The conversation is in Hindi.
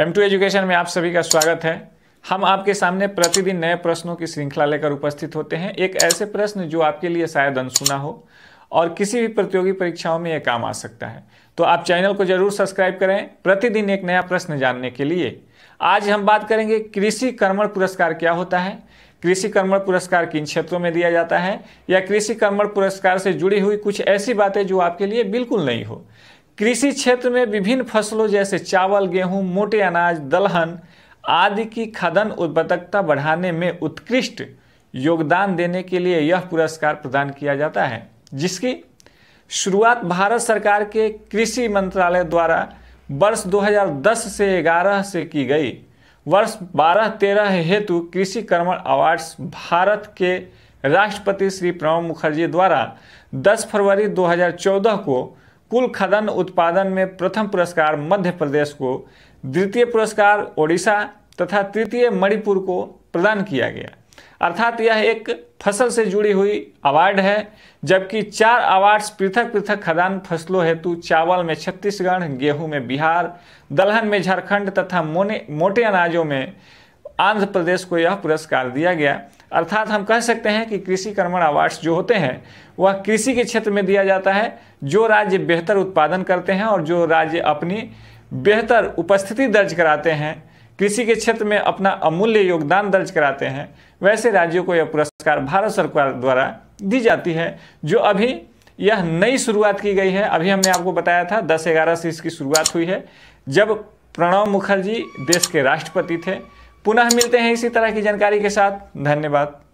एम टू एजुकेशन में आप सभी का स्वागत है हम आपके सामने प्रतिदिन नए प्रश्नों की श्रृंखला लेकर उपस्थित होते हैं एक ऐसे प्रश्न जो आपके लिए शायद अनसुना हो और किसी भी प्रतियोगी परीक्षाओं में यह काम आ सकता है तो आप चैनल को जरूर सब्सक्राइब करें प्रतिदिन एक नया प्रश्न जानने के लिए आज हम बात करेंगे कृषि कर्मण पुरस्कार क्या होता है कृषि कर्मण पुरस्कार किन क्षेत्रों में दिया जाता है या कृषि कर्मण पुरस्कार से जुड़ी हुई कुछ ऐसी बातें जो आपके लिए बिल्कुल नहीं हो कृषि क्षेत्र में विभिन्न फसलों जैसे चावल गेहूं मोटे अनाज दलहन आदि की खदन उत्पादकता बढ़ाने में उत्कृष्ट योगदान देने के लिए यह पुरस्कार प्रदान किया जाता है जिसकी शुरुआत भारत सरकार के कृषि मंत्रालय द्वारा वर्ष 2010 से 11 से की गई वर्ष 12-13 हेतु कृषि कर्मण अवार्ड्स भारत के राष्ट्रपति श्री प्रणब मुखर्जी द्वारा 10 फरवरी 2014 को कुल खदन उत्पादन में प्रथम पुरस्कार मध्य प्रदेश को द्वितीय पुरस्कार ओडिशा तथा तृतीय मणिपुर को प्रदान किया गया अर्थात यह एक फसल से जुड़ी हुई अवार्ड है जबकि चार अवार्ड्स पृथक पृथक खदान फसलों हेतु चावल में छत्तीसगढ़ गेहूं में बिहार दलहन में झारखंड तथा मोने मोटे अनाजों में आंध्र प्रदेश को यह पुरस्कार दिया गया अर्थात हम कह सकते हैं कि कृषि कर्मण अवार्ड्स जो होते हैं वह कृषि के क्षेत्र में दिया जाता है जो राज्य बेहतर उत्पादन करते हैं और जो राज्य अपनी बेहतर उपस्थिति दर्ज कराते हैं कृषि के क्षेत्र में अपना अमूल्य योगदान दर्ज कराते हैं वैसे राज्यों को यह पुरस्कार भारत सरकार द्वारा दी जाती है जो अभी यह नई शुरुआत की गई है अभी हमने आपको बताया था दस ग्यारह से इसकी शुरुआत हुई है जब प्रणव मुखर्जी देश के राष्ट्रपति थे पुनः मिलते हैं इसी तरह की जानकारी के साथ धन्यवाद